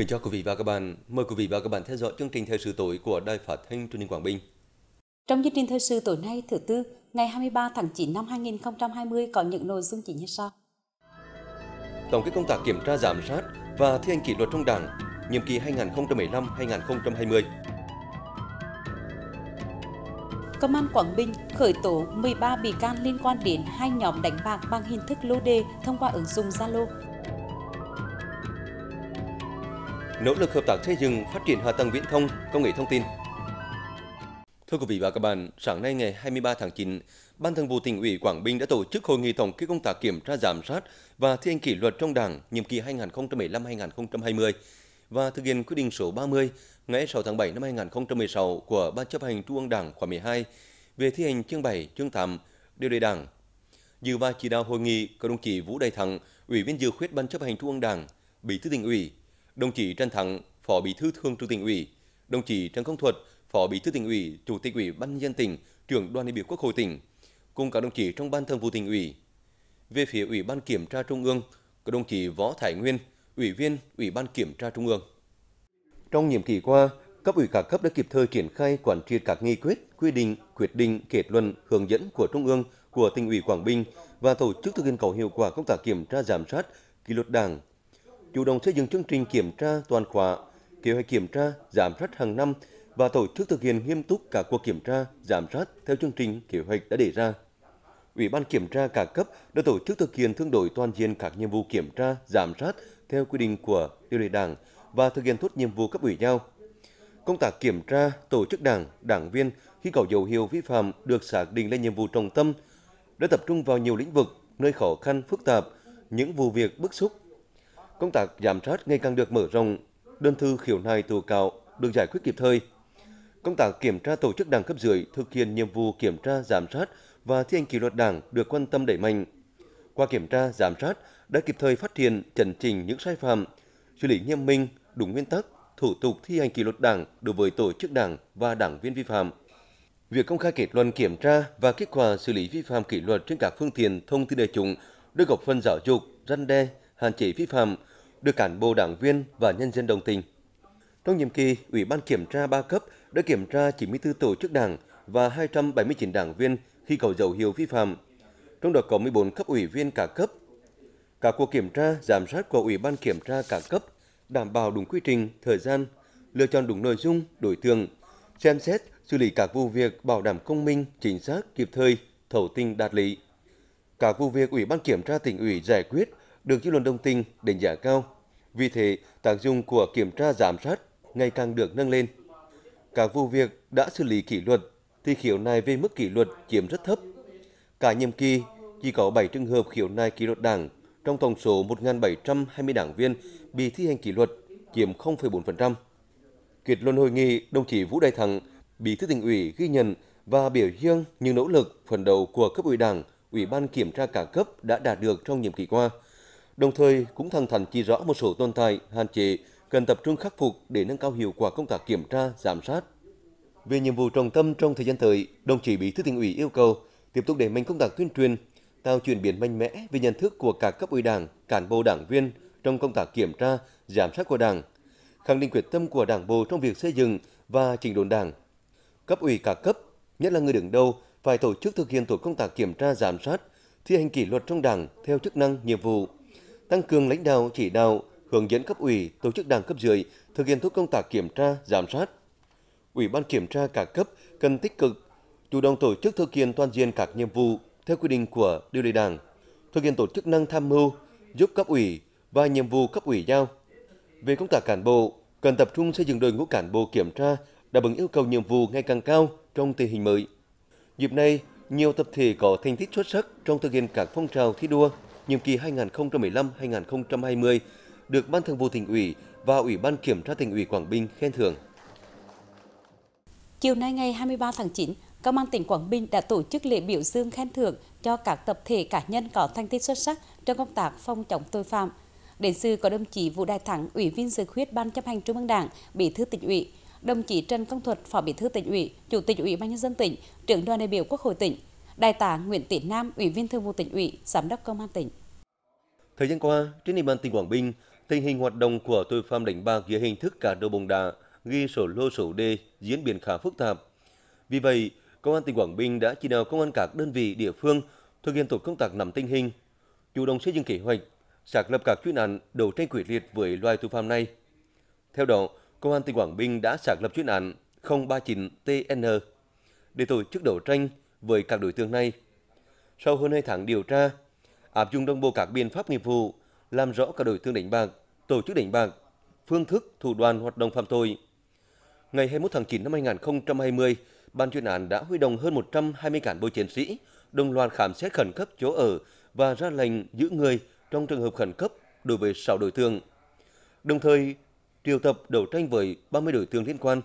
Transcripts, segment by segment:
Kính chào quý vị và các bạn. Mời quý vị và các bạn theo dõi chương trình thời sự tối của Đài Phát thanh Truyền hình Quảng Bình. Trong chương trình thời sự tối nay thứ tư, ngày 23 tháng 9 năm 2020 có những nội dung chính như sau. Tổng kết công tác kiểm tra giám sát và thi hành kỷ luật trong Đảng, nhiệm kỳ 2015-2020. Công an Quảng Bình khởi tố 13 bị can liên quan đến hai nhóm đánh bạc bằng hình thức lô đề thông qua ứng dụng Zalo. nỗ lực hợp tác xây dựng, phát triển hạ tầng viễn thông, công nghệ thông tin. Thưa quý vị và các bạn, sáng nay ngày 23 tháng 9, Ban Thường vụ Tỉnh ủy Quảng Bình đã tổ chức hội nghị tổng kết công tác kiểm tra giám sát và thi hành kỷ luật trong Đảng nhiệm kỳ 2015-2020 và thực hiện quyết định số 30 ngày 6 tháng 7 năm 2016 của Ban chấp hành Trung ương Đảng khóa 12 về thi hành chương 7, chương 8, điều lệ Đảng. Dự và chỉ đạo hội nghị có đồng chí Vũ Đại Thắng, Ủy viên dự khuyết Ban chấp hành Trung ương Đảng, Bí thư tỉnh ủy, đồng chí Trần Thắng, Phó Bí thư Thường trực tỉnh ủy, đồng chí Trần Công Thuật, Phó Bí thư tỉnh ủy, Chủ tịch ủy ban nhân dân tỉnh, trưởng đoàn đại biểu Quốc hội tỉnh, cùng các đồng chí trong ban thường vụ tỉnh ủy. Về phía Ủy ban Kiểm tra Trung ương, có đồng chí Võ Thái Nguyên, Ủy viên Ủy ban Kiểm tra Trung ương. Trong nhiệm kỳ qua, cấp ủy các cấp đã kịp thời triển khai quản triệt các nghị quyết, quy định, quyết định, kết luận, hướng dẫn của Trung ương, của tỉnh ủy Quảng Bình và tổ chức thực hiện có hiệu quả công tác kiểm tra giám sát, kỷ luật đảng, chủ động xây dựng chương trình kiểm tra toàn khóa, kế hoạch kiểm tra, giảm sát hàng năm và tổ chức thực hiện nghiêm túc cả cuộc kiểm tra, giảm sát theo chương trình kế hoạch đã đề ra. Ủy ban kiểm tra cả cấp đã tổ chức thực hiện thương đổi toàn diện các nhiệm vụ kiểm tra, giảm sát theo quy định của điều lệ Đảng và thực hiện tốt nhiệm vụ cấp ủy nhau. Công tác kiểm tra tổ chức Đảng, đảng viên khi có dấu hiệu vi phạm được xác định là nhiệm vụ trọng tâm, đã tập trung vào nhiều lĩnh vực nơi khó khăn phức tạp, những vụ việc bức xúc công tác giám sát ngày càng được mở rộng, đơn thư khiếu nại tố cáo được giải quyết kịp thời. Công tác kiểm tra tổ chức đảng cấp dưới thực hiện nhiệm vụ kiểm tra giám sát và thi hành kỷ luật đảng được quan tâm đẩy mạnh. Qua kiểm tra giám sát đã kịp thời phát hiện chấn trình những sai phạm, xử lý nghiêm minh, đúng nguyên tắc, thủ tục thi hành kỷ luật đảng đối với tổ chức đảng và đảng viên vi phạm. Việc công khai kết luận kiểm tra và kết quả xử lý vi phạm kỷ luật trên các phương tiện thông tin đại chúng đã góp phần giáo dục, răn đe, hạn chế vi phạm, được cán bộ đảng viên và nhân dân đồng tình. Trong nhiệm kỳ, Ủy ban kiểm tra ba cấp đã kiểm tra 94 tổ chức đảng và 279 đảng viên khi có dấu hiệu vi phạm, trong đó có 14 cấp ủy viên cả cấp. cả cuộc kiểm tra, giám sát của Ủy ban kiểm tra cả cấp đảm bảo đúng quy trình, thời gian, lựa chọn đúng nội dung, đối tượng, xem xét, xử lý các vụ việc bảo đảm công minh, chính xác, kịp thời, thấu tình đạt lý. Các vụ việc Ủy ban kiểm tra tỉnh ủy giải quyết được dư luận đồng tình đánh giá cao. Vì thế, tác dụng của kiểm tra giám sát ngày càng được nâng lên. Các vụ việc đã xử lý kỷ luật thì khiếu nại về mức kỷ luật chiếm rất thấp. Cả nhiệm kỳ chỉ có 7 trường hợp khiếu nại kỷ luật đảng trong tổng số 1.720 đảng viên bị thi hành kỷ luật, chiếm 0,4%. Kết luận hội nghị, đồng chí Vũ Đại Thắng, Bí thư tỉnh ủy ghi nhận và biểu dương những nỗ lực phần đầu của cấp ủy Đảng, Ủy ban kiểm tra cả cấp đã đạt được trong nhiệm kỳ qua đồng thời cũng thẳng thắn chỉ rõ một số tồn tại, hạn chế cần tập trung khắc phục để nâng cao hiệu quả công tác kiểm tra, giám sát. Về nhiệm vụ trọng tâm trong thời gian tới, đồng chí Bí thư tỉnh ủy yêu cầu tiếp tục đẩy mạnh công tác tuyên truyền, tạo chuyển biến mạnh mẽ về nhận thức của các cấp ủy Đảng, cán bộ đảng viên trong công tác kiểm tra, giám sát của Đảng, khẳng định quyết tâm của Đảng bộ trong việc xây dựng và chỉnh đốn Đảng. Cấp ủy cả cấp, nhất là người đứng đầu phải tổ chức thực hiện tổ công tác kiểm tra giám sát, thi hành kỷ luật trong Đảng theo chức năng, nhiệm vụ, tăng cường lãnh đạo chỉ đạo, hướng dẫn cấp ủy, tổ chức đảng cấp dưới thực hiện tốt công tác kiểm tra, giám sát. Ủy ban kiểm tra cả cấp cần tích cực chủ động tổ chức thực hiện toàn diện các nhiệm vụ theo quy định của điều lệ Đảng, thực hiện tổ chức năng tham mưu giúp cấp ủy và nhiệm vụ cấp ủy giao. Về công tác cán bộ, cần tập trung xây dựng đội ngũ cán bộ kiểm tra đáp ứng yêu cầu nhiệm vụ ngày càng cao trong tình hình mới. Dịp này, nhiều tập thể có thành tích xuất sắc trong thực hiện các phong trào thi đua nhiệm kỳ 2015-2020 được Ban Thường vụ Tỉnh ủy và Ủy ban Kiểm tra Tỉnh ủy Quảng Bình khen thưởng. Chiều nay ngày 23 tháng 9, Công an tỉnh Quảng Bình đã tổ chức lễ biểu dương khen thưởng cho các tập thể cá nhân có thành tích xuất sắc trong công tác phòng chống tội phạm. Đến sư có đồng chí Vũ Đại Thắng, Ủy viên Dự khuyết Ban chấp hành Trung ương Đảng, Bí thư tỉnh ủy, đồng chí Trần Công Thuật, Phó Bí thư tỉnh ủy, Chủ tịch Ủy ban nhân dân tỉnh, trưởng đoàn đại biểu Quốc hội tỉnh, Đại tá Nguyễn Tiến Nam, Ủy viên Thường vụ tỉnh ủy, Giám đốc Công an tỉnh. Thời gian qua, trên địa bàn tỉnh Quảng Bình, tình hình hoạt động của tội phạm đánh bạc dưới hình thức cá độ bóng đá ghi sổ lô sổ đề diễn biến khá phức tạp. Vì vậy, Công an tỉnh Quảng Bình đã chỉ đạo công an các đơn vị địa phương thực hiện tốt công tác nắm tình hình, chủ động xây dựng kế hoạch, xác lập các chuyên án đấu tranh quyết liệt với loài tội phạm này. Theo đó, Công an tỉnh Quảng Bình đã xác lập chuyên án 039TN để tổ chức đấu tranh với các đối tượng này. Sau hơn 2 tháng điều tra, áp dụng đồng bộ các biện pháp nghiệp vụ, làm rõ các đối tượng đánh bạc, tổ chức đánh bạc, phương thức, thủ đoàn hoạt động phạm tội. Ngày 21 tháng 9 năm 2020, ban chuyên án đã huy động hơn 120 cán bộ chiến sĩ đồng loạt khám xét khẩn cấp chỗ ở và ra lệnh giữ người trong trường hợp khẩn cấp đối với 6 đối tượng. Đồng thời, triệu tập đấu tranh với 30 đối tượng liên quan,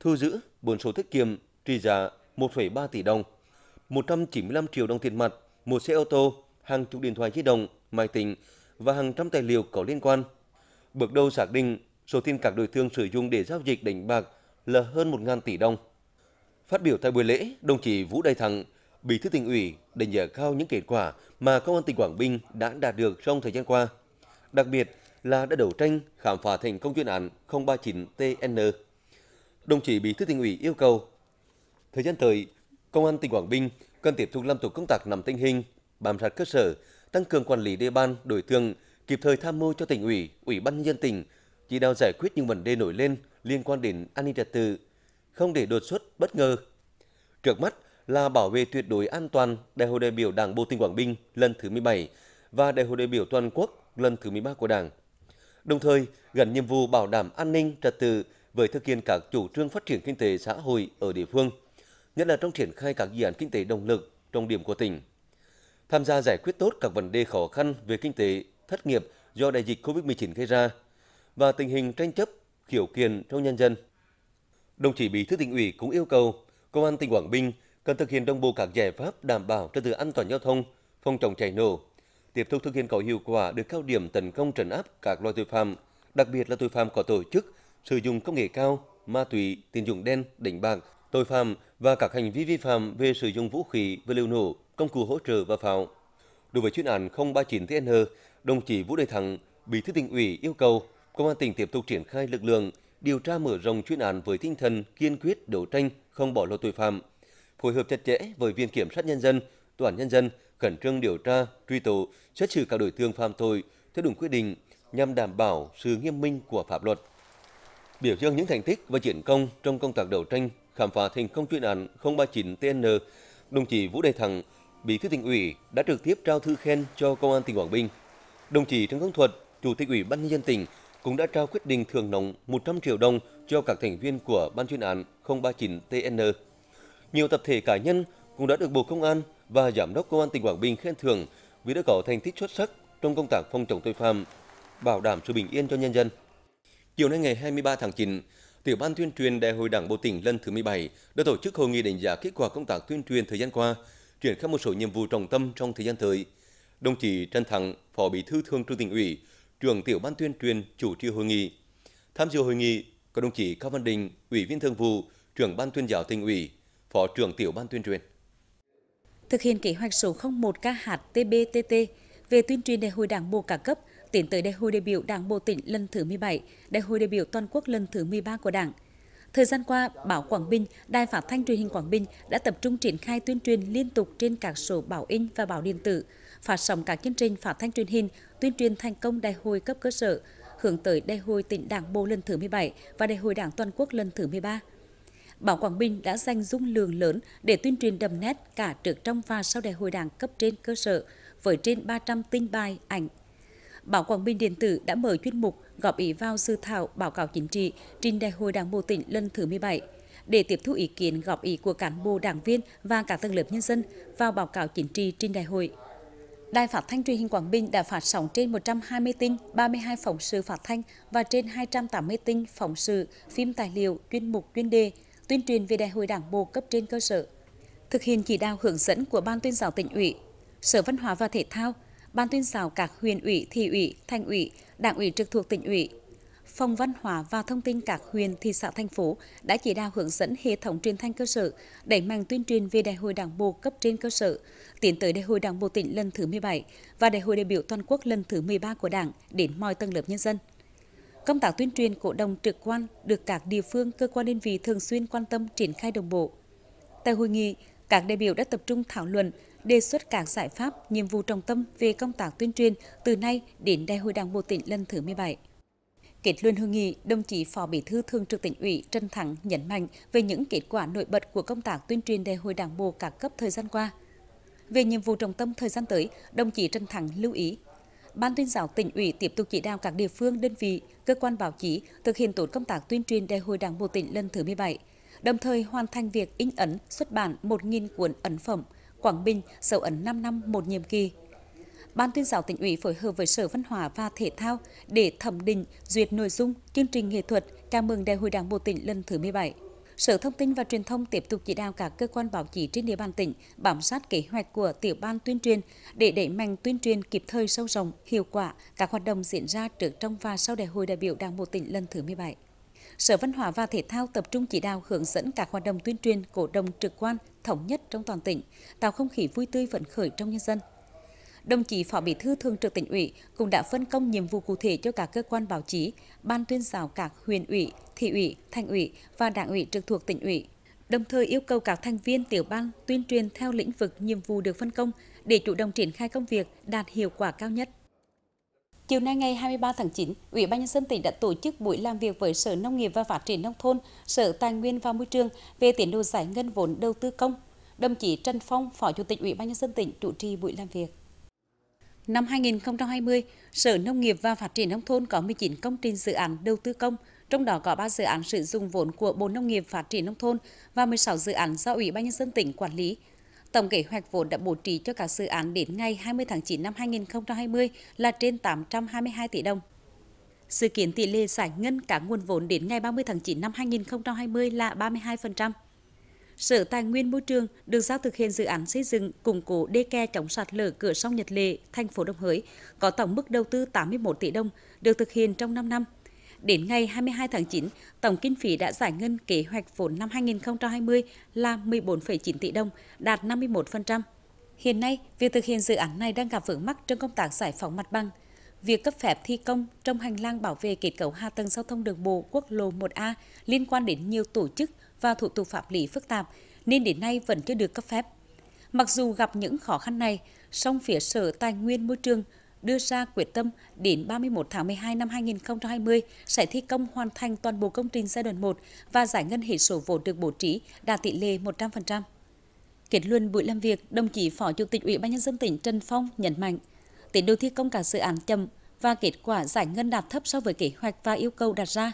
thu giữ 4 số tiết kiệm trị giá 1,3 tỷ đồng, 195 triệu đồng tiền mặt, một xe ô tô, hàng chục điện thoại di động, máy tính và hàng trăm tài liệu có liên quan. Bước đầu xác định, số tiền các đối tượng sử dụng để giao dịch đánh bạc là hơn 1.000 tỷ đồng. Phát biểu tại buổi lễ, đồng chí Vũ Đại Thắng, Bí thư tỉnh ủy đánh giá cao những kết quả mà công an tỉnh Quảng Bình đã đạt được trong thời gian qua, đặc biệt là đã đấu tranh khám phá thành công chuyên án 039TN. Đồng chí Bí thư tỉnh ủy yêu cầu thời gian tới, công an tỉnh Quảng Bình cần tiếp tục làm tốt công tác nắm tình hình, bám sát cơ sở, tăng cường quản lý địa bàn, đối tượng, kịp thời tham mưu cho tỉnh ủy, ủy ban nhân dân tỉnh chỉ đạo giải quyết những vấn đề nổi lên liên quan đến an ninh trật tự, không để đột xuất bất ngờ. Trước mắt là bảo vệ tuyệt đối an toàn Đại hội đại biểu Đảng bộ tỉnh Quảng Bình lần thứ 17 và Đại hội đại biểu toàn quốc lần thứ 13 của Đảng. Đồng thời, gần nhiệm vụ bảo đảm an ninh trật tự với thực hiện các chủ trương phát triển kinh tế xã hội ở địa phương, nhất là trong triển khai các dự án kinh tế động lực trọng điểm của tỉnh tham gia giải quyết tốt các vấn đề khó khăn về kinh tế, thất nghiệp do đại dịch COVID-19 gây ra và tình hình tranh chấp, khiếu kiện trong nhân dân. Đồng chí Bí thư tỉnh ủy cũng yêu cầu Công an tỉnh Quảng Bình cần thực hiện đồng bộ các giải pháp đảm bảo trật tự an toàn giao thông, phòng chống cháy nổ, tiếp tục thực hiện có hiệu quả được cao điểm tấn công trấn áp các loại tội phạm, đặc biệt là tội phạm có tổ chức, sử dụng công nghệ cao, ma túy, tín dụng đen, đánh bạc, tội phạm và các hành vi vi phạm về sử dụng vũ khí và liệu nổ công cụ hỗ trợ và pháo. Đối với chuyên án 039TN, đồng chí Vũ Đại Thắng, Bí thư tỉnh ủy yêu cầu Công an tỉnh tiếp tục triển khai lực lượng điều tra mở rộng chuyên án với tinh thần kiên quyết đấu tranh, không bỏ lọt tội phạm, phối hợp chặt chẽ với Viện kiểm sát nhân dân, Tòa án nhân dân khẩn trương điều tra, truy tố, xét xử các đối tượng phạm tội theo đúng quy định nhằm đảm bảo sự nghiêm minh của pháp luật. Biểu dương những thành tích và chiến công trong công tác đấu tranh khám phá thành công chuyên án 039 TN, đồng chí Vũ Đại Thắng, Bí thư tỉnh ủy đã trực tiếp trao thư khen cho Công an tỉnh Quảng Bình. Đồng chí Trương Khắc Thuật, Chủ tịch Ủy ban nhân dân tỉnh cũng đã trao quyết định thưởng nóng 100 triệu đồng cho các thành viên của ban chuyên án 039TN. Nhiều tập thể cá nhân cũng đã được Bộ Công an và Giám đốc Công an tỉnh Quảng Bình khen thưởng vì đã có thành tích xuất sắc trong công tác phòng chống tội phạm, bảo đảm sự bình yên cho nhân dân. Chiều nay ngày 23 tháng 9, Tiểu ban tuyên truyền Đại hội Đảng bộ tỉnh lần thứ 17 đã tổ chức hội nghị đánh giá kết quả công tác tuyên truyền thời gian qua triển khai một số nhiệm vụ trọng tâm trong thời gian tới. Đồng chí Trần Thắng, Phó Bí thư Thường trực tỉnh ủy, trưởng tiểu ban tuyên truyền chủ trì hội nghị. Tham dự hội nghị có đồng chí Cao Văn Đình, Ủy viên Thường vụ, trưởng ban tuyên giáo tỉnh ủy, Phó trưởng tiểu ban tuyên truyền. Thực hiện kế hoạch số 01 KHTBTT về tuyên truyền đại hội đảng bộ cả cấp, tiến tới đại hội đại biểu đảng bộ tỉnh lần thứ 17, đại hội đại biểu toàn quốc lần thứ 13 của đảng – Thời gian qua, báo Quảng Bình, Đài Phát thanh truyền hình Quảng Bình đã tập trung triển khai tuyên truyền liên tục trên các số báo in và báo điện tử, phát sóng các chương trình phát thanh truyền hình, tuyên truyền thành công đại hội cấp cơ sở, hướng tới đại hội tỉnh Đảng bộ lần thứ 17 và đại hội Đảng toàn quốc lần thứ 13. Báo Quảng Bình đã dành dung lượng lớn để tuyên truyền đậm nét cả trước trong và sau đại hội Đảng cấp trên cơ sở với trên 300 tin bài, ảnh. Báo Quảng Bình điện tử đã mở chuyên mục góp ý vào dự thảo báo cáo chính trị trình đại hội đảng bộ tỉnh lần thứ 17 để tiếp thu ý kiến góp ý của cán bộ đảng viên và các tầng lớp nhân dân vào báo cáo chính trị trình đại hội. Đài phát thanh truyền hình Quảng Bình đã phát sóng trên 120 tin, 32 phóng sự phát thanh và trên 280 tin phóng sự, phim tài liệu, chuyên mục chuyên đề, tuyên truyền về đại hội đảng bộ cấp trên cơ sở. Thực hiện chỉ đạo hướng dẫn của Ban tuyên giáo tỉnh ủy, Sở Văn hóa và Thể thao, ban tuyên giáo các huyện ủy, thị ủy, thành ủy, đảng ủy trực thuộc tỉnh ủy, Phòng Văn hóa và Thông tin các huyện, thị xã, thành phố đã chỉ đạo hướng dẫn hệ thống truyền thanh cơ sở, đẩy mạnh tuyên truyền về Đại hội Đảng bộ cấp trên cơ sở, tiến tới Đại hội Đảng bộ tỉnh lần thứ 17 và Đại hội đại biểu toàn quốc lần thứ 13 của Đảng đến mọi tầng lớp nhân dân. Công tác tuyên truyền cổ đồng trực quan được các địa phương, cơ quan đơn vị thường xuyên quan tâm triển khai đồng bộ. Tại hội nghị, các đại biểu đã tập trung thảo luận đề xuất các giải pháp, nhiệm vụ trọng tâm về công tác tuyên truyền từ nay đến Đại hội Đảng bộ tỉnh lần thứ 17. Kết luận hội nghị, đồng chí Phó Bí thư Thường trực tỉnh ủy Trần Thắng nhấn mạnh về những kết quả nổi bật của công tác tuyên truyền Đại hội Đảng bộ các cấp thời gian qua. Về nhiệm vụ trọng tâm thời gian tới, đồng chí Trần Thắng lưu ý Ban tuyên giáo tỉnh ủy tiếp tục chỉ đạo các địa phương, đơn vị, cơ quan báo chí thực hiện tốt công tác tuyên truyền Đại hội Đảng bộ tỉnh lần thứ 17, đồng thời hoàn thành việc in ấn xuất bản 1.000 cuốn ấn phẩm Quảng Bình dấu ấn 5 năm một nhiệm kỳ. Ban tuyên giáo tỉnh ủy phối hợp với Sở Văn hóa và Thể thao để thẩm định, duyệt nội dung, chương trình nghệ thuật chào mừng Đại hội Đảng bộ tỉnh lần thứ 17. Sở Thông tin và Truyền thông tiếp tục chỉ đạo các cơ quan báo chí trên địa bàn tỉnh bám sát kế hoạch của tiểu ban tuyên truyền để đẩy mạnh tuyên truyền kịp thời sâu rộng, hiệu quả các hoạt động diễn ra trước trong và sau Đại hội đại biểu Đảng bộ tỉnh lần thứ 17. Sở Văn hóa và Thể thao tập trung chỉ đạo hướng dẫn các hoạt động tuyên truyền, cổ động trực quan, thống nhất trong toàn tỉnh, tạo không khí vui tươi phấn khởi trong nhân dân. Đồng chí Phó Bí thư Thường trực tỉnh ủy cũng đã phân công nhiệm vụ cụ thể cho các cơ quan báo chí, ban tuyên giáo các huyện ủy, thị ủy, thành ủy và đảng ủy trực thuộc tỉnh ủy. Đồng thời yêu cầu các thành viên tiểu ban tuyên truyền theo lĩnh vực nhiệm vụ được phân công để chủ động triển khai công việc đạt hiệu quả cao nhất. Chiều nay ngày 23 tháng 9, Ủy ban nhân dân tỉnh đã tổ chức buổi làm việc với Sở Nông nghiệp và Phát triển nông thôn, Sở Tài nguyên và Môi trường về tiến độ giải ngân vốn đầu tư công. Đồng chí Trần Phong, Phó Chủ tịch Ủy ban nhân dân tỉnh chủ trì buổi làm việc. Năm 2020, Sở Nông nghiệp và Phát triển nông thôn có 19 công trình dự án đầu tư công, trong đó có 3 dự án sử dụng vốn của Bộ Nông nghiệp Phát triển nông thôn và 16 dự án do Ủy ban nhân dân tỉnh quản lý, Tổng kế hoạch vốn đã bố trí cho các dự án đến ngày 20 tháng 9 năm 2020 là trên 822 tỷ đồng. Sự kiến tỷ lệ giải ngân cả nguồn vốn đến ngày 30 tháng 9 năm 2020 là 32%. Sở Tài nguyên Môi trường được giao thực hiện dự án xây dựng củng cố đê kè chống sạt lở cửa sông Nhật Lệ, thành phố Đồng Hới, có tổng mức đầu tư 81 tỷ đồng, được thực hiện trong 5 năm. Đến ngày 22 tháng 9, tổng kinh phí đã giải ngân kế hoạch vốn năm 2020 là 14,9 tỷ đồng, đạt 51%. Hiện nay, việc thực hiện dự án này đang gặp vướng mắc trong công tác giải phóng mặt bằng. Việc cấp phép thi công trong hành lang bảo vệ kết cấu hạ tầng giao thông đường bộ quốc lộ 1A liên quan đến nhiều tổ chức và thủ tục pháp lý phức tạp nên đến nay vẫn chưa được cấp phép. Mặc dù gặp những khó khăn này, song phía Sở Tài nguyên Môi trường đưa ra quyết tâm đến 31 tháng 12 năm 2020 sẽ thi công hoàn thành toàn bộ công trình giai đoạn 1 và giải ngân hệ số vốn được bố trí đạt tỷ lệ 100%. Kết luận buổi làm việc, đồng chí Phó Chủ tịch Ủy ban nhân dân tỉnh Trần Phong nhấn mạnh, tiến độ thi công cả dự án chậm và kết quả giải ngân đạt thấp so với kế hoạch và yêu cầu đặt ra.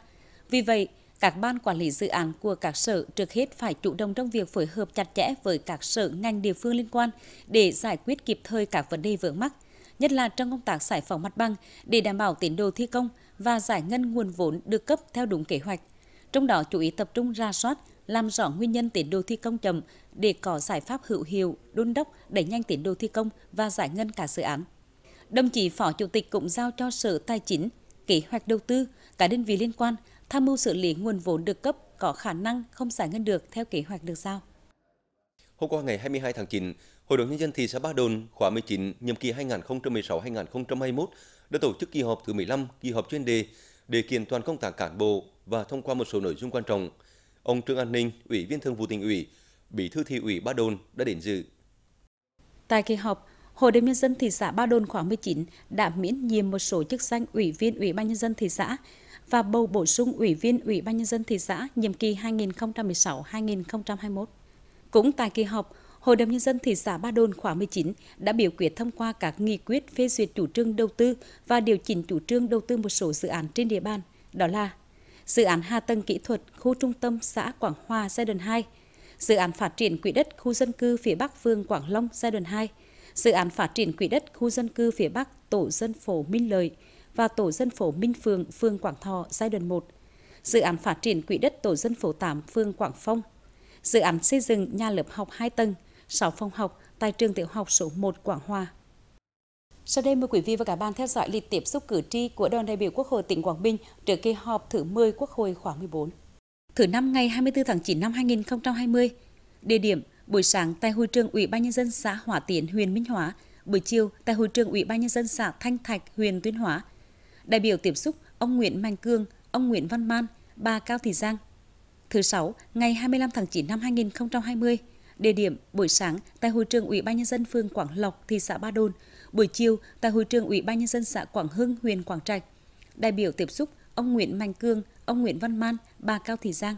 Vì vậy, các ban quản lý dự án của các sở trước hết phải chủ động trong việc phối hợp chặt chẽ với các sở ngành địa phương liên quan để giải quyết kịp thời các vấn đề vướng mắc, nhất là trong công tác giải phóng mặt bằng để đảm bảo tiến độ thi công và giải ngân nguồn vốn được cấp theo đúng kế hoạch. Trong đó chú ý tập trung ra soát, làm rõ nguyên nhân tiến độ thi công chậm để có giải pháp hữu hiệu, đôn đốc đẩy nhanh tiến độ thi công và giải ngân cả dự án. Đồng chí Phó Chủ tịch cũng giao cho Sở Tài chính, Kế hoạch đầu tư, cả đơn vị liên quan tham mưu xử lý nguồn vốn được cấp có khả năng không giải ngân được theo kế hoạch được giao. Hôm qua ngày 22 tháng 9, Hội đồng nhân dân thị xã Ba Đồn khóa 19 nhiệm kỳ 2016-2021 đã tổ chức kỳ họp thứ 15, kỳ họp chuyên đề để kiện toàn công tác cán bộ và thông qua một số nội dung quan trọng. Ông Trương An Ninh, Ủy viên Thường vụ Tỉnh ủy, Bí thư thị ủy Ba Đồn đã đến dự. Tại kỳ họp, Hội đồng nhân dân thị xã Ba Đồn khóa 19 đã miễn nhiệm một số chức danh ủy viên Ủy ban nhân dân thị xã và bầu bổ sung ủy viên Ủy ban nhân dân thị xã nhiệm kỳ 2016-2021. Cũng tại kỳ họp, Hội đồng Nhân dân thị xã Ba Đồn khóa 19 đã biểu quyết thông qua các nghị quyết phê duyệt chủ trương đầu tư và điều chỉnh chủ trương đầu tư một số dự án trên địa bàn, đó là dự án hạ tầng kỹ thuật khu trung tâm xã Quảng Hoa giai đoạn 2, dự án phát triển quỹ đất khu dân cư phía Bắc phường Quảng Long giai đoạn 2, dự án phát triển quỹ đất khu dân cư phía Bắc tổ dân phố Minh Lợi và tổ dân phố Minh Phường, phường Quảng Thọ giai đoạn 1, dự án phát triển quỹ đất tổ dân phố 8 phường Quảng Phong, dự án xây dựng nhà lớp học 2 tầng 6 phòng học tại trường tiểu học số 1 Quảng Hòa. Sau đây mời quý vị và các bạn theo dõi lịch tiếp xúc cử tri của đoàn đại biểu Quốc hội tỉnh Quảng Bình trước kỳ họp thứ 10 Quốc hội khóa 14. Thứ năm ngày 24 tháng 9 năm 2020, địa điểm buổi sáng tại hội trường Ủy ban nhân dân xã Hỏa Tiến, huyện Minh Hóa, buổi chiều tại hội trường Ủy ban nhân dân xã Thanh Thạch, huyện Tuyên Hóa. Đại biểu tiếp xúc ông Nguyễn Mạnh Cương, ông Nguyễn Văn Man, bà Cao Thị Giang. Thứ sáu, ngày 25 tháng 9 năm 2020, Địa điểm buổi sáng tại hội trường Ủy ban nhân dân phường Quảng Lộc, thị xã Ba Đồn, buổi chiều tại hội trường Ủy ban nhân dân xã Quảng Hưng, huyện Quảng Trạch. Đại biểu tiếp xúc ông Nguyễn Mạnh Cương, ông Nguyễn Văn Man, bà Cao Thị Giang.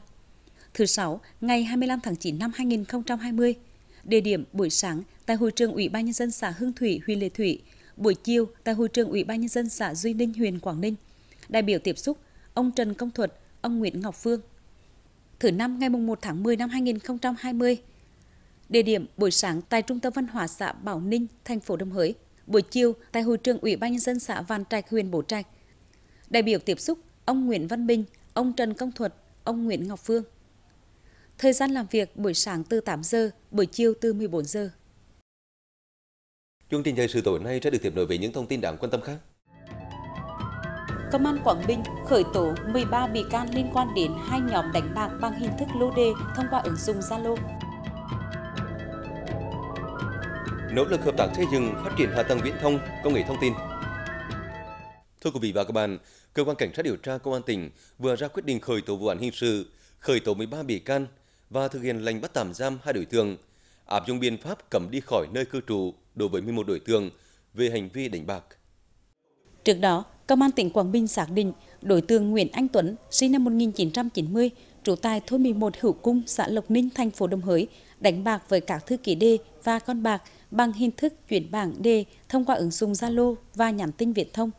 Thứ sáu, ngày 25 tháng 9 năm 2020, địa điểm buổi sáng tại hội trường Ủy ban nhân dân xã Hưng Thủy, huyện Lệ Thủy, buổi chiều tại hội trường Ủy ban nhân dân xã Duy Ninh, huyện Quảng Ninh. Đại biểu tiếp xúc ông Trần Công Thuật, ông Nguyễn Ngọc Phương. Thứ năm ngày 1 tháng 10 năm 2020, Địa điểm buổi sáng tại Trung tâm Văn hóa xã Bảo Ninh, thành phố Đồng Hới. Buổi chiều tại hội trường Ủy ban nhân dân xã Văn Trạch, huyện Bố Trạch. Đại biểu tiếp xúc ông Nguyễn Văn Bình, ông Trần Công Thuật, ông Nguyễn Ngọc Phương. Thời gian làm việc buổi sáng từ 8 giờ, buổi chiều từ 14 giờ. Chương trình thời sự tối nay sẽ được tiếp nối với những thông tin đáng quan tâm khác. Công an Quảng Bình khởi tố 13 bị can liên quan đến hai nhóm đánh bạc bằng hình thức lô đề thông qua ứng dụng Zalo. nỗ lực hợp tác xây dựng, phát triển hạ tầng viễn thông, công nghệ thông tin. Thưa quý vị và các bạn, cơ quan cảnh sát điều tra công an tỉnh vừa ra quyết định khởi tố vụ án hình sự, khởi tố 13 bị can và thực hiện lệnh bắt tạm giam hai đối tượng, áp dụng biện pháp cấm đi khỏi nơi cư trú đối với 11 đối tượng về hành vi đánh bạc. Trước đó, Công an tỉnh Quảng Bình xác định đối tượng Nguyễn Anh Tuấn, sinh năm 1990, trú tại thôn 11 Hữu Cung, xã Lộc Ninh, thành phố Đồng Hới, đánh bạc với các thư ký đề và con bạc bằng hình thức chuyển bảng đề thông qua ứng dụng Zalo và nhắn tin Viễn thông.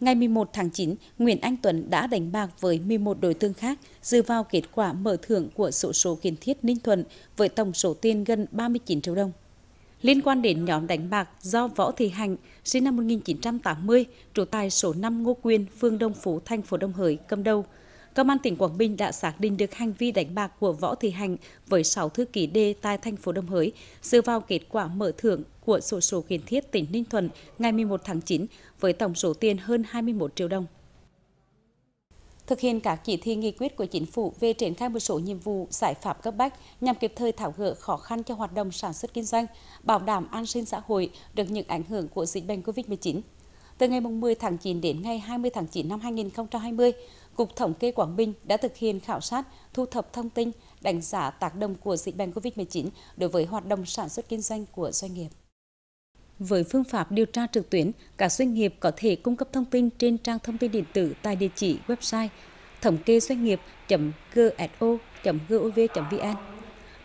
Ngày 11 tháng 9, Nguyễn Anh Tuấn đã đánh bạc với 11 đối tượng khác dự vào kết quả mở thưởng của sổ số, kiến thiết Ninh Thuận với tổng số tiền gần 39 triệu đồng. Liên quan đến nhóm đánh bạc do Võ Thị Hạnh, sinh năm 1980, trú tại số 5 Ngô quyên phương Đông Phú, thành phố Đông Hới, cầm đầu – Công an tỉnh Quảng Bình đã xác định được hành vi đánh bạc của Võ Thị Hành với 6 thư ký D tại thành phố Đồng Hới, dựa vào kết quả mở thưởng của sổ số kiến thiết tỉnh Ninh Thuận ngày 11 tháng 9 với tổng số tiền hơn 21 triệu đồng thực hiện các chỉ thị nghị quyết của chính phủ về triển khai một số nhiệm vụ giải pháp cấp bách nhằm kịp thời tháo gỡ khó khăn cho hoạt động sản xuất kinh doanh, bảo đảm an sinh xã hội được những ảnh hưởng của dịch bệnh COVID-19. Từ ngày 10 tháng 9 đến ngày 20 tháng 9 năm 2020, Cục Thống kê Quảng Bình đã thực hiện khảo sát, thu thập thông tin, đánh giá tác động của dịch bệnh COVID-19 đối với hoạt động sản xuất kinh doanh của doanh nghiệp. Với phương pháp điều tra trực tuyến, các doanh nghiệp có thể cung cấp thông tin trên trang thông tin điện tử tại địa chỉ website thống kê doanh nghiệp.gso.gov.vn.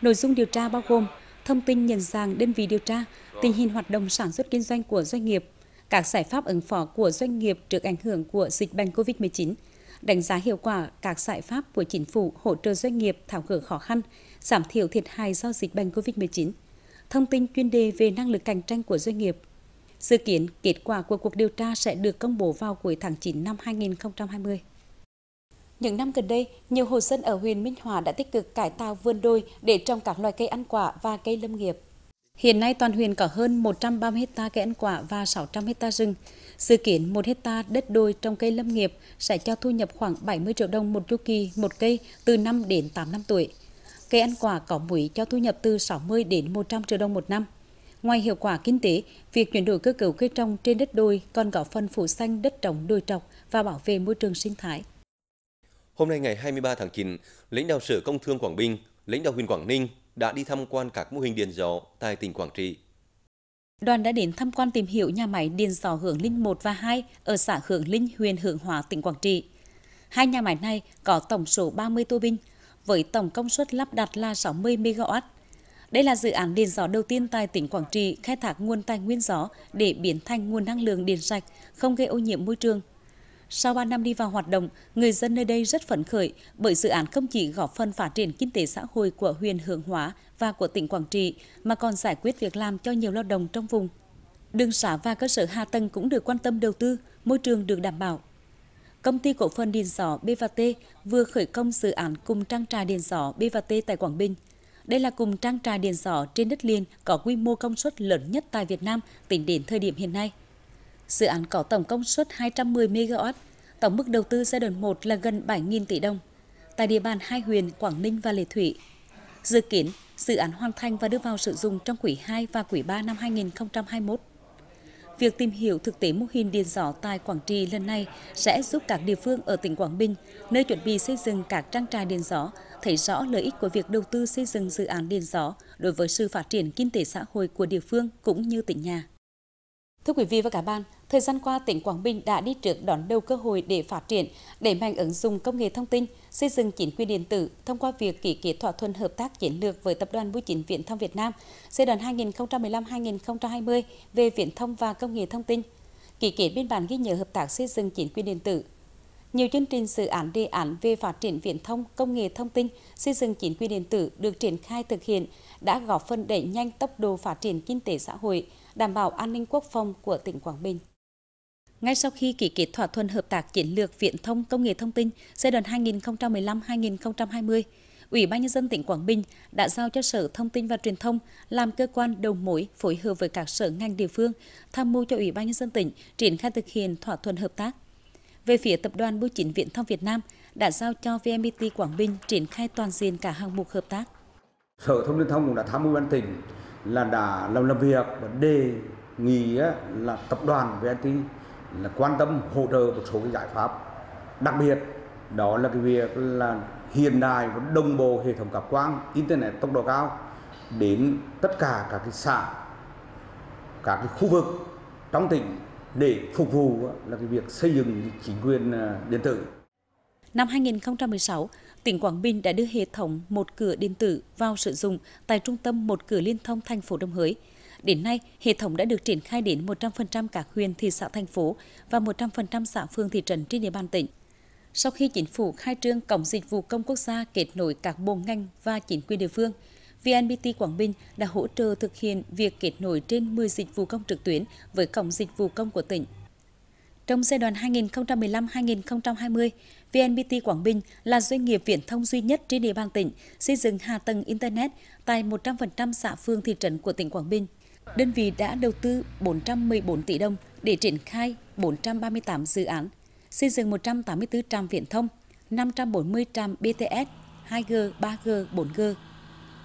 Nội dung điều tra bao gồm thông tin nhận dạng đơn vị điều tra, tình hình hoạt động sản xuất kinh doanh của doanh nghiệp, các giải pháp ứng phó của doanh nghiệp trước ảnh hưởng của dịch bệnh COVID-19, đánh giá hiệu quả các giải pháp của chính phủ hỗ trợ doanh nghiệp tháo gỡ khó khăn, giảm thiểu thiệt hại do dịch bệnh COVID-19, thông tin chuyên đề về năng lực cạnh tranh của doanh nghiệp. Dự kiến, kết quả của cuộc điều tra sẽ được công bố vào cuối tháng 9 năm 2020. Những năm gần đây, nhiều hộ dân ở huyện Minh Hòa đã tích cực cải tạo vườn đôi để trồng các loài cây ăn quả và cây lâm nghiệp. Hiện nay toàn huyện có hơn 130 hecta cây ăn quả và 600 hecta rừng. Dự kiến 1 hecta đất đồi trong cây lâm nghiệp sẽ cho thu nhập khoảng 70 triệu đồng một chu kỳ một cây từ 5 đến 8 năm tuổi. Cây ăn quả có mũi cho thu nhập từ 60 đến 100 triệu đồng một năm. Ngoài hiệu quả kinh tế, việc chuyển đổi cơ cấu cây trồng trên đất đồi còn góp phần phủ xanh đất trồng đồi trọc và bảo vệ môi trường sinh thái. Hôm nay ngày 23 tháng 9, lãnh đạo Sở Công Thương Quảng Bình, lãnh đạo huyện Quảng Ninh đã đi tham quan các mô hình điện gió tại tỉnh Quảng Trị. Đoàn đã đến tham quan tìm hiểu nhà máy điện gió Hưởng Linh 1 và 2 ở xã Hưởng Linh, huyện Hưởng Hóa, tỉnh Quảng Trị. Hai nhà máy này có tổng số 30 tua bin với tổng công suất lắp đặt là 60 MW. Đây là dự án điện gió đầu tiên tại tỉnh Quảng Trị khai thác nguồn tài nguyên gió để biến thành nguồn năng lượng điện sạch, không gây ô nhiễm môi trường sau 3 năm đi vào hoạt động, người dân nơi đây rất phấn khởi bởi dự án không chỉ góp phần phát triển kinh tế xã hội của huyện Hương Hóa và của tỉnh Quảng Trị mà còn giải quyết việc làm cho nhiều lao động trong vùng. Đường xá và cơ sở hạ tầng cũng được quan tâm đầu tư, môi trường được đảm bảo. Công ty cổ phần điện gió BVT vừa khởi công dự án cùng trang trại điện gió BVT tại Quảng Bình. Đây là cùng trang trại điện gió trên đất liền có quy mô công suất lớn nhất tại Việt Nam tính đến thời điểm hiện nay. Dự án có tổng công suất 210 MW, tổng mức đầu tư giai đoạn 1 là gần 7.000 tỷ đồng, tại địa bàn hai huyện Quảng Ninh và Lệ Thủy. Dự kiến, dự án hoàn thành và đưa vào sử dụng trong quý 2 và quý 3 năm 2021. Việc tìm hiểu thực tế mô hình điện gió tại Quảng Trị lần này sẽ giúp các địa phương ở tỉnh Quảng Bình, nơi chuẩn bị xây dựng các trang trại điện gió, thấy rõ lợi ích của việc đầu tư xây dựng dự án điện gió đối với sự phát triển kinh tế xã hội của địa phương cũng như tỉnh nhà. Thưa quý vị và các bạn, Thời gian qua, tỉnh Quảng Bình đã đi trước đón đầu cơ hội để phát triển, đẩy mạnh ứng dụng công nghệ thông tin, xây dựng chính quyền điện tử thông qua việc ký kết thỏa thuận hợp tác chiến lược với Tập đoàn Bưu chính Viễn thông Việt Nam giai đoạn 2015-2020 về viễn thông và công nghệ thông tin, ký kết biên bản ghi nhớ hợp tác xây dựng chính quyền điện tử. Nhiều chương trình dự án đề án về phát triển viễn thông, công nghệ thông tin, xây dựng chính quyền điện tử được triển khai thực hiện đã góp phần đẩy nhanh tốc độ phát triển kinh tế xã hội, đảm bảo an ninh quốc phòng của tỉnh Quảng Bình. Ngay sau khi ký kết thỏa thuận hợp tác chiến lược viễn thông công nghệ thông tin giai đoạn 2015-2020, Ủy ban nhân dân tỉnh Quảng Bình đã giao cho Sở Thông tin và Truyền thông làm cơ quan đầu mối phối hợp với các sở ngành địa phương tham mưu cho Ủy ban nhân dân tỉnh triển khai thực hiện thỏa thuận hợp tác. Về phía tập đoàn Bưu chính Viễn thông Việt Nam đã giao cho VMPT Quảng Bình triển khai toàn diện cả hạng mục hợp tác. Sở Thông tin Thông cũng đã tham mưu ban tỉnh là đã làm làm việc và đề nghị là tập đoàn VMPT là quan tâm hỗ trợ một số cái giải pháp đặc biệt đó là cái việc là hiện đại và đồng bộ hệ thống cảm quang internet tốc độ cao đến tất cả các cái xã các cái khu vực trong tỉnh để phục vụ là cái việc xây dựng chính quyền à, điện tử. Năm 2016, tỉnh Quảng Bình đã đưa hệ thống một cửa điện tử vào sử dụng tại trung tâm một cửa liên thông thành phố Đồng Hới. Đến nay, hệ thống đã được triển khai đến 100% các huyện, thị xã, thành phố và 100% xã phường thị trấn trên địa bàn tỉnh. Sau khi chính phủ khai trương Cổng Dịch vụ Công Quốc gia kết nối các bộ ngành và chính quyền địa phương, VNPT Quảng Bình đã hỗ trợ thực hiện việc kết nối trên 10 dịch vụ công trực tuyến với Cổng Dịch vụ Công của tỉnh. Trong giai đoạn 2015-2020, VNPT Quảng Bình là doanh nghiệp viễn thông duy nhất trên địa bàn tỉnh xây dựng hạ tầng Internet tại 100% xã phường thị trấn của tỉnh Quảng Bình đơn vị đã đầu tư 414 tỷ đồng để triển khai 438 dự án, xây dựng 184 trạm viễn thông, 540 trạm BTS, 2G, 3G, 4G.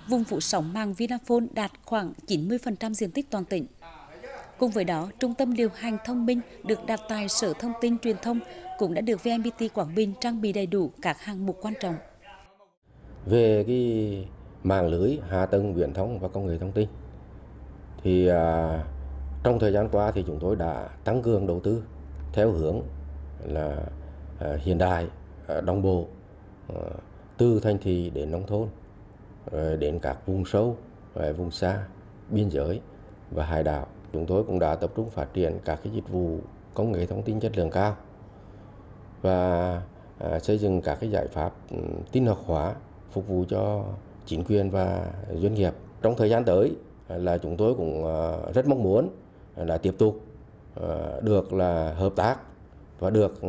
Vùng phủ sóng mang Vinaphone đạt khoảng 90% diện tích toàn tỉnh. Cùng với đó, trung tâm điều hành thông minh được đặt tại Sở Thông tin Truyền thông cũng đã được VNPT Quảng Bình trang bị đầy đủ các hạng mục quan trọng. Về cái mạng lưới hạ tầng viễn thông và công nghệ thông tin thì à, trong thời gian qua thì chúng tôi đã tăng cường đầu tư theo hướng là à, hiện đại à, đồng bộ à, từ thành thị đến nông thôn rồi đến các vùng sâu rồi vùng xa biên giới và hải đảo chúng tôi cũng đã tập trung phát triển các cái dịch vụ công nghệ thông tin chất lượng cao và à, xây dựng các cái giải pháp tin học hóa phục vụ cho chính quyền và doanh nghiệp trong thời gian tới là chúng tôi cũng ờ, rất mong muốn là tiếp tục ờ, được là hợp tác và được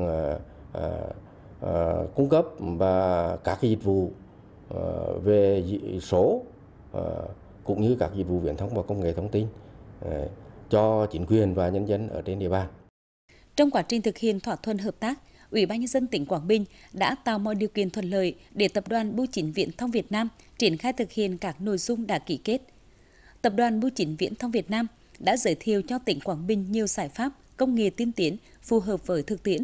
ờ, cung cấp và các dịch vụ về số cũng như các dịch vụ viễn thông và công nghệ thông tin cho chính quyền và nhân dân ở trên địa bàn. Trong quá trình thực hiện thỏa thuận hợp tác, Ủy ban nhân dân tỉnh Quảng Bình đã tạo mọi điều kiện thuận lợi để tập đoàn Bưu chính Viễn thông Việt Nam triển khai thực hiện các nội dung đã ký kết Tập đoàn Bưu chính Viễn thông Việt Nam đã giới thiệu cho tỉnh Quảng Bình nhiều giải pháp công nghệ tiên tiến phù hợp với thực tiễn.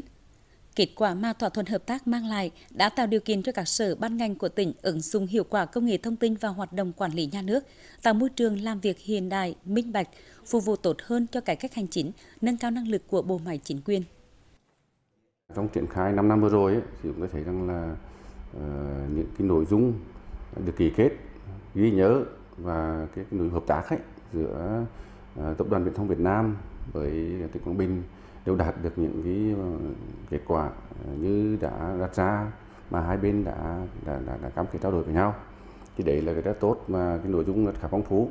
Kết quả mà thỏa thuận hợp tác mang lại đã tạo điều kiện cho các sở ban ngành của tỉnh ứng dụng hiệu quả công nghệ thông tin vào hoạt động quản lý nhà nước, tạo môi trường làm việc hiện đại, minh bạch, phục vụ tốt hơn cho cải cách hành chính, nâng cao năng lực của bộ máy chính quyền. Trong triển khai 5 năm vừa rồi thì chúng ta thấy rằng là ờ, những cái nội dung được ký kết, ghi nhớ và cái nối hợp tác ấy, giữa à, tập đoàn Viễn thông Việt Nam với tỉnh Quảng Bình đều đạt được những cái ờ, kết quả à, như đã đặt ra mà hai bên đã đã, đã, đã cam kết trao đổi với nhau thì đấy là cái rất tốt mà cái nội dung rất khá phong phú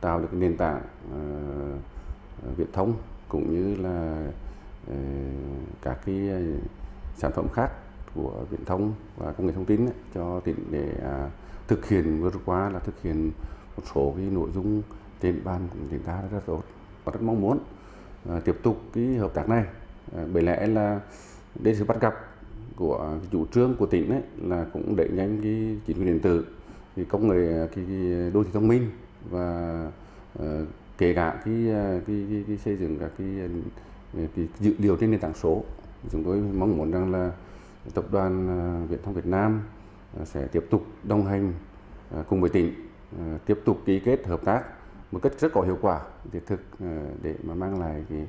tạo được cái nền tảng uh, viễn thông cũng như là uh, các cái sản phẩm khác của viễn thông và công nghệ thông tin ấy, cho tỉnh để uh, thực hiện vừa qua là thực hiện một số cái nội dung trên bàn cũng diễn ra rất tốt và rất mong muốn à, tiếp tục cái hợp tác này à, bởi lẽ là đến sự bắt gặp của chủ trương của tỉnh ấy, là cũng đẩy nhanh cái chính quyền điện tử thì công nghệ cái, cái đô thị thông minh và uh, kể cả cái, cái, cái, cái xây dựng các cái, cái, cái dữ liệu trên nền tảng số chúng tôi mong muốn rằng là tập đoàn Viễn thông Việt Nam sẽ tiếp tục đồng hành cùng với tỉnh Ờ, tiếp tục ký kết hợp tác một cách rất có hiệu quả thiết thực ờ, để mà mang lại cái,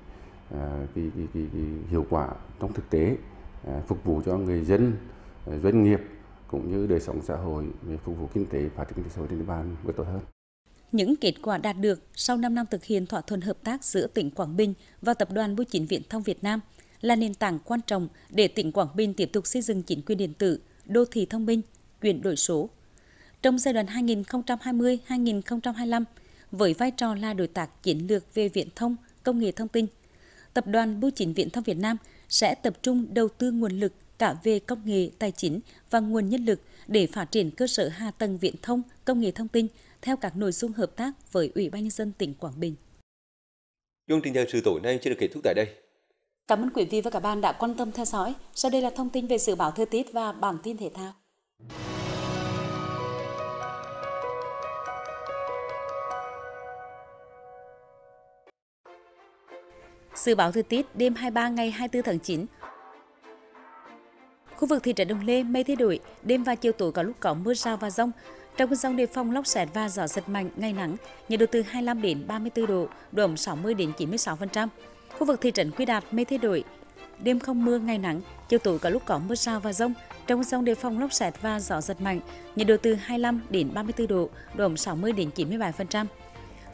ờ, cái, cái, cái, cái hiệu quả trong thực tế phục vụ cho người dân doanh nghiệp cũng như đời sống xã hội về phục vụ kinh tế phát triển kinh tế xã hội trên địa bàn vượt tốt hơn. Những kết quả đạt được sau 5 năm thực hiện thỏa thuận hợp tác giữa tỉnh Quảng Bình và Tập đoàn Bưu chính Viễn thông Việt Nam là nền tảng quan trọng để tỉnh Quảng Bình tiếp tục xây dựng chính quyền điện tử, đô thị thông minh, chuyển đổi số trong giai đoạn 2020-2025 với vai trò là đối tác chiến lược về viễn thông, công nghệ thông tin. Tập đoàn Bưu chính Viễn thông Việt Nam sẽ tập trung đầu tư nguồn lực cả về công nghệ, tài chính và nguồn nhân lực để phát triển cơ sở hạ tầng viễn thông, công nghệ thông tin theo các nội dung hợp tác với Ủy ban nhân dân tỉnh Quảng Bình. Chương trình thời sự tối nay chưa được kết thúc tại đây. Cảm ơn quý vị và các bạn đã quan tâm theo dõi. Sau đây là thông tin về dự báo thời tiết và bản tin thể thao. Dự báo thời tiết đêm 23 ngày 24 tháng 9. Khu vực thị trấn Đồng Lê mây thay đổi, đêm và chiều tối có lúc có mưa rào và rông. Trong cơn rông đề phòng lốc sét và gió giật mạnh, ngày nắng, nhiệt độ từ 25 đến 34 độ, độ ẩm 60 đến 96%. Khu vực thị trấn Quy Đạt mây thay đổi, đêm không mưa ngày nắng, chiều tối có lúc có mưa rào và rông. Trong cơn rông đề phòng lốc sét và gió giật mạnh, nhiệt độ từ 25 đến 34 độ, độ ẩm 60 đến 97%.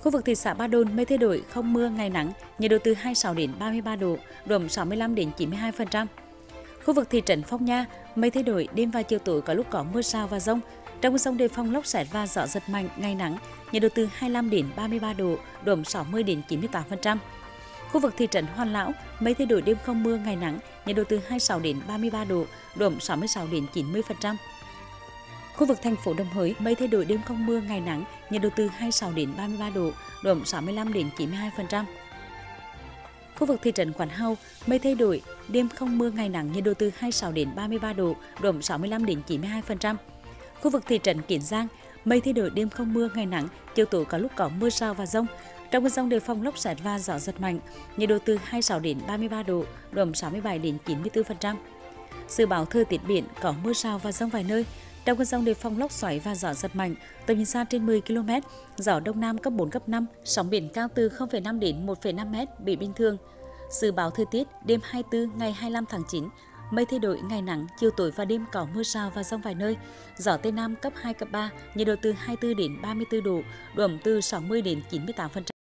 Khu vực thị xã Ba Đồn mây thay đổi, không mưa, ngày nắng, nhiệt độ từ 26 đến 33 độ, độ ẩm 65 đến 92%. Khu vực thị trấn Phong Nha mây thay đổi, đêm và chiều tối có lúc có mưa rào và rông. Trong mưa rông đề phòng lốc xoáy và gió giật mạnh, ngày nắng, nhiệt độ từ 25 đến 33 độ, độ ẩm 60 đến 98%. Khu vực thị trấn Hoàn Lão, mây thay đổi đêm không mưa, ngày nắng, nhiệt độ từ 26 đến 33 độ, độ ẩm 66 đến 90%. Khu vực thành phố Đồng Hới mây thay đổi đêm không mưa ngày nắng, nhiệt độ từ 26 đến 33 độ, độ ẩm 65 đến 92%. Khu vực thị trấn quảng Hau, mây thay đổi, đêm không mưa ngày nắng, nhiệt độ từ 26 đến 33 độ, độ ẩm 65 đến 92%. Khu vực thị trấn Kiến Giang, mây thay đổi đêm không mưa ngày nắng, chiều tối có lúc có mưa rào và rông. Trong mưa rông đề phòng lốc sét và gió giật mạnh, nhiệt độ từ 26 đến 33 độ, độ ẩm 67 đến 94%. Dự báo thời tiết biển có mưa rào và rông vài nơi, trong cơn rông đề phòng lốc xoáy và gió giật mạnh, tầm nhìn xa trên 10 km, gió đông nam cấp 4 cấp 5, sóng biển cao từ 0,5 đến 1,5 m, bị bình thường. Dự báo thời tiết đêm 24 ngày 25 tháng 9, mây thay đổi ngày nắng, chiều tối và đêm có mưa rào và rông vài nơi, gió tây nam cấp 2 cấp 3, nhiệt độ từ 24 đến 34 độ, độ ẩm từ 60 đến 98%.